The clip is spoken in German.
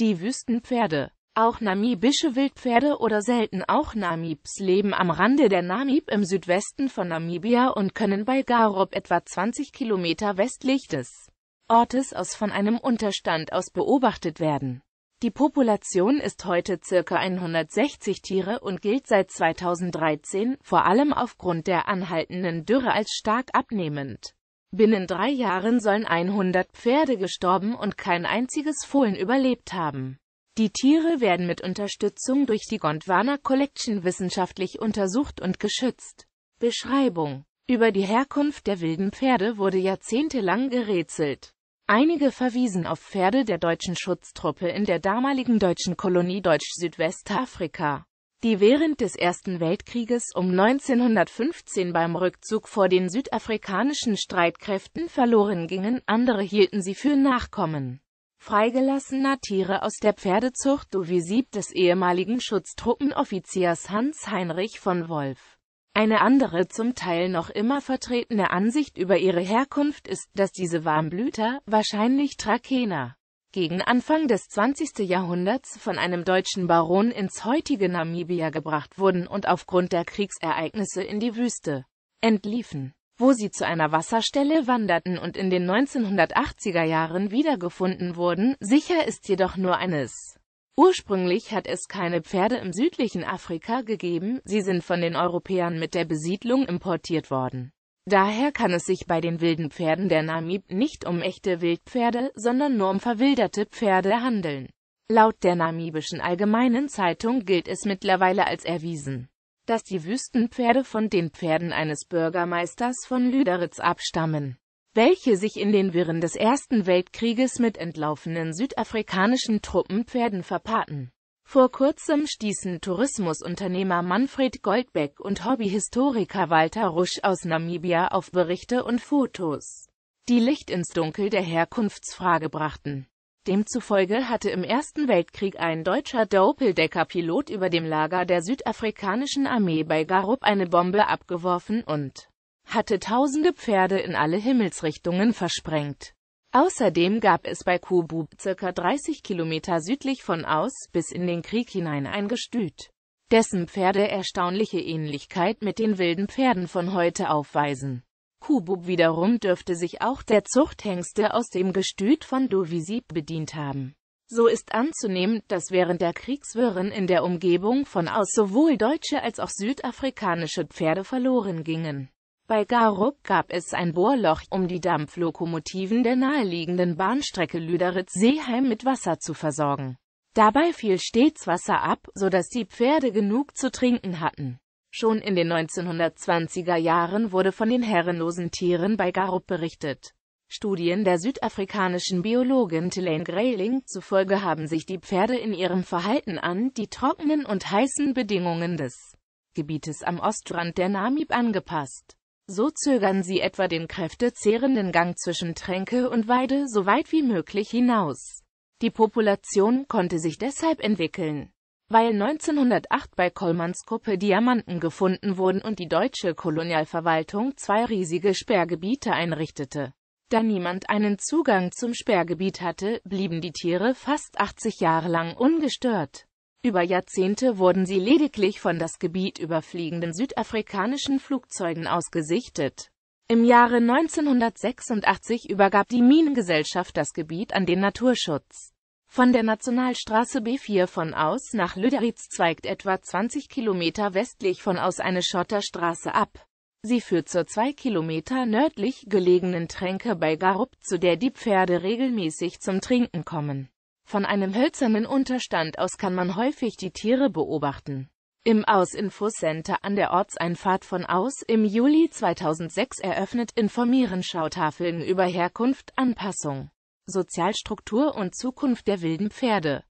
Die Wüstenpferde. Auch namibische Wildpferde oder selten auch Namibs leben am Rande der Namib im Südwesten von Namibia und können bei Garob etwa 20 Kilometer westlich des Ortes aus von einem Unterstand aus beobachtet werden. Die Population ist heute ca. 160 Tiere und gilt seit 2013, vor allem aufgrund der anhaltenden Dürre als stark abnehmend. Binnen drei Jahren sollen 100 Pferde gestorben und kein einziges Fohlen überlebt haben. Die Tiere werden mit Unterstützung durch die Gondwana Collection wissenschaftlich untersucht und geschützt. Beschreibung Über die Herkunft der wilden Pferde wurde jahrzehntelang gerätselt. Einige verwiesen auf Pferde der deutschen Schutztruppe in der damaligen deutschen Kolonie Deutsch-Südwestafrika die während des Ersten Weltkrieges um 1915 beim Rückzug vor den südafrikanischen Streitkräften verloren gingen, andere hielten sie für Nachkommen freigelassener Tiere aus der Pferdezucht sowie Sieb des ehemaligen Schutztruppenoffiziers Hans-Heinrich von Wolf. Eine andere zum Teil noch immer vertretene Ansicht über ihre Herkunft ist, dass diese Warmblüter, wahrscheinlich Trakener, gegen Anfang des 20. Jahrhunderts von einem deutschen Baron ins heutige Namibia gebracht wurden und aufgrund der Kriegsereignisse in die Wüste entliefen, wo sie zu einer Wasserstelle wanderten und in den 1980er Jahren wiedergefunden wurden, sicher ist jedoch nur eines. Ursprünglich hat es keine Pferde im südlichen Afrika gegeben, sie sind von den Europäern mit der Besiedlung importiert worden. Daher kann es sich bei den wilden Pferden der Namib nicht um echte Wildpferde, sondern nur um verwilderte Pferde handeln. Laut der namibischen Allgemeinen Zeitung gilt es mittlerweile als erwiesen, dass die Wüstenpferde von den Pferden eines Bürgermeisters von Lüderitz abstammen, welche sich in den Wirren des Ersten Weltkrieges mit entlaufenen südafrikanischen Truppenpferden verpaarten vor kurzem stießen Tourismusunternehmer Manfred Goldbeck und Hobbyhistoriker Walter Rusch aus Namibia auf Berichte und Fotos, die Licht ins Dunkel der Herkunftsfrage brachten. Demzufolge hatte im Ersten Weltkrieg ein deutscher Doppeldecker-Pilot über dem Lager der südafrikanischen Armee bei Garub eine Bombe abgeworfen und hatte tausende Pferde in alle Himmelsrichtungen versprengt. Außerdem gab es bei Kobub, ca. 30 Kilometer südlich von Aus, bis in den Krieg hinein ein Gestüt, dessen Pferde erstaunliche Ähnlichkeit mit den wilden Pferden von heute aufweisen. Kubub wiederum dürfte sich auch der Zuchthengste aus dem Gestüt von Dovisib bedient haben. So ist anzunehmen, dass während der Kriegswirren in der Umgebung von aus sowohl deutsche als auch südafrikanische Pferde verloren gingen. Bei Garup gab es ein Bohrloch, um die Dampflokomotiven der naheliegenden Bahnstrecke Lüderitz-Seeheim mit Wasser zu versorgen. Dabei fiel stets Wasser ab, sodass die Pferde genug zu trinken hatten. Schon in den 1920er Jahren wurde von den herrenlosen Tieren bei Garup berichtet. Studien der südafrikanischen Biologin Tillane Grayling zufolge haben sich die Pferde in ihrem Verhalten an die trockenen und heißen Bedingungen des Gebietes am Ostrand der Namib angepasst. So zögern sie etwa den kräftezehrenden Gang zwischen Tränke und Weide so weit wie möglich hinaus. Die Population konnte sich deshalb entwickeln. Weil 1908 bei Kollmanns Gruppe Diamanten gefunden wurden und die deutsche Kolonialverwaltung zwei riesige Sperrgebiete einrichtete. Da niemand einen Zugang zum Sperrgebiet hatte, blieben die Tiere fast 80 Jahre lang ungestört. Über Jahrzehnte wurden sie lediglich von das Gebiet überfliegenden südafrikanischen Flugzeugen ausgesichtet. Im Jahre 1986 übergab die Minengesellschaft das Gebiet an den Naturschutz. Von der Nationalstraße B4 von aus nach Lüderitz zweigt etwa 20 Kilometer westlich von aus eine Schotterstraße ab. Sie führt zur zwei Kilometer nördlich gelegenen Tränke bei Garup, zu der die Pferde regelmäßig zum Trinken kommen. Von einem hölzernen Unterstand aus kann man häufig die Tiere beobachten. Im Aus-Info-Center an der Ortseinfahrt von Aus im Juli 2006 eröffnet informieren Schautafeln über Herkunft, Anpassung, Sozialstruktur und Zukunft der wilden Pferde.